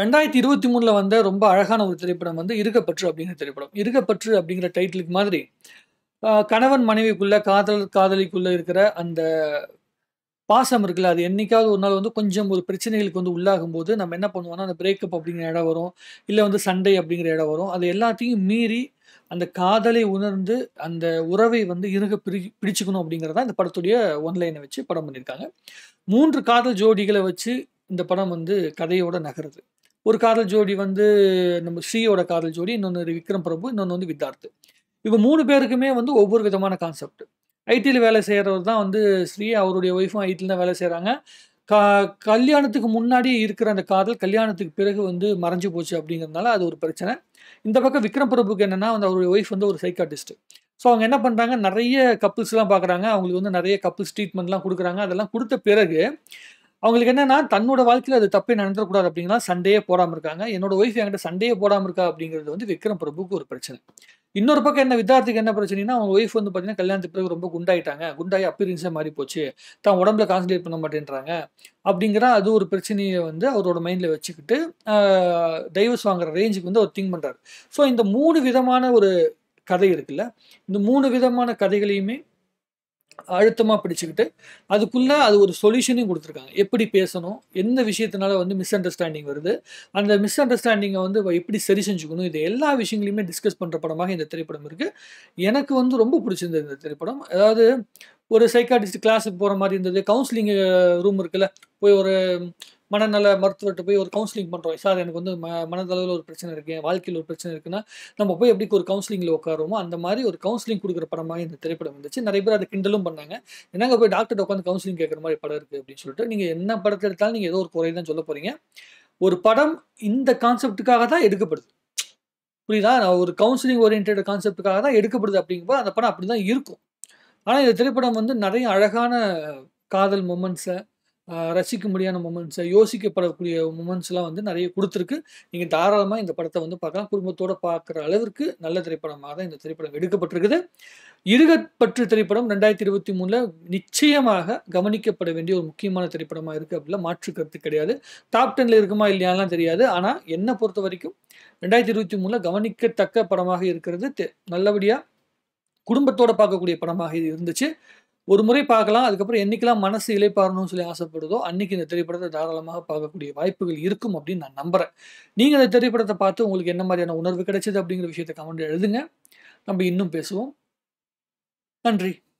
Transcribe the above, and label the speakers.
Speaker 1: ரெண்டாயிரத்தி இருபத்தி மூணில் வந்த ரொம்ப அழகான ஒரு திரைப்படம் வந்து இருக்கப்பற்று அப்படிங்கிற திரைப்படம் இருக்கப்பற்று அப்படிங்கிற டைட்டிலுக்கு மாதிரி கணவன் மனைவிக்குள்ளே காதல் காதலிக்குள்ளே இருக்கிற அந்த பாசம் இருக்குல்ல அது என்றைக்காவது ஒரு நாள் வந்து கொஞ்சம் ஒரு பிரச்சனைகளுக்கு வந்து உள்ளாகும் போது நம்ம என்ன பண்ணுவோம்னா அந்த பிரேக்கப் அப்படிங்கிற இடம் வரும் இல்லை வந்து சண்டை அப்படிங்கிற இடம் வரும் அது எல்லாத்தையும் மீறி அந்த காதலை உணர்ந்து அந்த உறவை வந்து இருக பிரி பிடிச்சுக்கணும் அப்படிங்கிறதா இந்த படத்துடைய ஒன்லைனை வச்சு படம் பண்ணியிருக்காங்க மூன்று காதல் ஜோடிகளை வச்சு இந்த படம் வந்து கதையோட நகருது ஒரு காதல் ஜோடி வந்து நம்ம ஸ்ரீயோட காதல் ஜோடி இன்னொன்று விக்ரம் பிரபு இன்னொன்று வந்து வித்தார்த்து இப்போ மூணு பேருக்குமே வந்து ஒவ்வொரு விதமான கான்செப்ட் ஐடியில் வேலை செய்கிறவர் தான் வந்து ஸ்ரீ அவருடைய ஒய்ஃபும் ஐடியில் தான் வேலை செய்கிறாங்க கா கல்யாணத்துக்கு முன்னாடி இருக்கிற அந்த காதல் கல்யாணத்துக்கு பிறகு வந்து மறைஞ்சு போச்சு அப்படிங்கிறதுனால அது ஒரு பிரச்சனை இந்த பக்கம் விக்ரம் பிரபுக்கு என்னென்னா வந்து அவருடைய ஒய்ஃப் வந்து ஒரு சைக்காட்டிஸ்ட்டு ஸோ அவங்க என்ன பண்ணுறாங்க நிறைய கப்புள்ஸ்லாம் பார்க்குறாங்க அவங்களுக்கு வந்து நிறைய கப்புள்ஸ் ட்ரீட்மெண்ட்லாம் கொடுக்குறாங்க அதெல்லாம் கொடுத்த பிறகு அவங்களுக்கு என்னன்னா தன்னோட வாழ்க்கையில் அது தப்பே நடந்துடக்கூடாது அப்படின்னா சண்டையே போடாமல் இருக்காங்க என்னோட ஒய்ஃப் என்கிட்ட சண்டையே போடாமல் இருக்கா அப்படிங்கிறது வந்து விக்ரம் பிரபுக்கு ஒரு பிரச்சனை இன்னொரு பக்கம் என்ன வித்தார்த்திக்கு என்ன பிரச்சனைனா அவங்க ஒய்ஃப் வந்து பார்த்தீங்கன்னா கல்யாணத்துக்கு பிறகு ரொம்ப குண்டாயிட்டாங்க குண்டாயி அப்பீரியன்ஸே மாறி போச்சு தான் உடம்புல கான்சன்ட்ரேட் பண்ண மாட்டேன்றாங்க அப்படிங்கிற அது ஒரு பிரச்சனையை வந்து அவரோட மைண்டில் வச்சுக்கிட்டு டைவர்ஸ் வாங்குற ரேஞ்சுக்கு வந்து அவர் திங்க் பண்ணுறாரு ஸோ இந்த மூணு விதமான ஒரு கதை இருக்குல்ல இந்த மூணு விதமான கதைகளையுமே அழுத்தமாக பிடிச்சிக்கிட்டு அதுக்குள்ளே அது ஒரு சொல்யூஷனையும் கொடுத்துருக்காங்க எப்படி பேசணும் எந்த விஷயத்தினால வந்து மிஸ் அண்டர்ஸ்டாண்டிங் வருது அந்த மிஸ் அண்டர்ஸ்டாண்டிங்கை வந்து எப்படி சரி செஞ்சுக்கணும் இது எல்லா விஷயங்களையுமே டிஸ்கஸ் பண்ணுற படமாக இந்த திரைப்படம் இருக்குது எனக்கு வந்து ரொம்ப பிடிச்சிருந்தது இந்த திரைப்படம் அதாவது ஒரு சைக்காட்டிஸ்ட் கிளாஸுக்கு போகிற மாதிரி இருந்தது கவுன்சிலிங் ரூம் இருக்குல்ல போய் ஒரு மனநல மருத்துவர்கிட்ட போய் ஒரு கவுன்சிலிங் பண்ணுறோம் சார் எனக்கு வந்து ம மனதளவில் ஒரு பிரச்சனை இருக்குது வாழ்க்கையில் ஒரு பிரச்சனை இருக்குன்னா நம்ம போய் எப்படி ஒரு கவுன்சிலிங்கில் உட்காருமோ அந்த மாதிரி ஒரு கவுன்சிலிங் கொடுக்குற படமாக இந்த திரைப்படம் இருந்துச்சு நிறைய பேர் அதை கிண்டலும் பண்ணாங்க என்னங்க போய் டாக்டர் உட்காந்து கவுன்சிலிங் கேட்குற மாதிரி படம் இருக்குது அப்படின்னு சொல்லிட்டு நீங்கள் என்ன படத்தை எடுத்தாலும் நீங்கள் ஏதோ ஒரு குறை தான் சொல்ல போகிறீங்க ஒரு படம் இந்த கான்செப்டுக்காக தான் எடுக்கப்படுது புரியுதா நான் ஒரு கவுன்சிலிங் ஓரியன்ட் கான்செப்டுக்காக தான் எடுக்கப்படுது அப்படிங்கும்போது அந்த படம் அப்படி தான் இருக்கும் ஆனால் இந்த திரைப்படம் வந்து நிறைய அழகான காதல் மொமெண்ட்ஸை முடியான மூமெண்ட்ஸை யோசிக்கப்படக்கூடிய மூமெண்ட்ஸ்லாம் வந்து நிறைய கொடுத்துருக்கு நீங்கள் தாராளமாக இந்த படத்தை வந்து பார்க்கலாம் குடும்பத்தோடு பார்க்குற அளவிற்கு நல்ல திரைப்படமாக தான் இந்த திரைப்படம் எடுக்கப்பட்டிருக்குது இருகப்பற்று திரைப்படம் ரெண்டாயிரத்தி இருபத்தி மூணில் நிச்சயமாக கவனிக்கப்பட வேண்டிய ஒரு முக்கியமான திரைப்படமாக இருக்குது அப்படின்னா மாற்று கருத்து கிடையாது டாப் டெனில் இருக்குமா இல்லையான்லாம் தெரியாது ஆனால் என்னை பொறுத்த வரைக்கும் ரெண்டாயிரத்தி இருபத்தி மூணில் கவனிக்கத்தக்க படமாக இருக்கிறது நல்லபடியாக குடும்பத்தோடு பார்க்கக்கூடிய படமாக இது இருந்துச்சு ஒரு முறை பார்க்கலாம் அதுக்கப்புறம் என்னைக்கெல்லாம் மனசு இலைப்பாறணும்னு சொல்லி ஆசைப்படுதோ அன்னைக்கு இந்த திரைப்படத்தை தாராளமாக பார்க்கக்கூடிய வாய்ப்புகள் இருக்கும் அப்படின்னு நான் நம்புறேன் நீங்கள் இந்த திரைப்படத்தை பார்த்து உங்களுக்கு என்ன மாதிரியான உணர்வு கிடைச்சது அப்படிங்கிற விஷயத்தை கமெண்ட் எழுதுங்க நம்ம இன்னும் பேசுவோம் நன்றி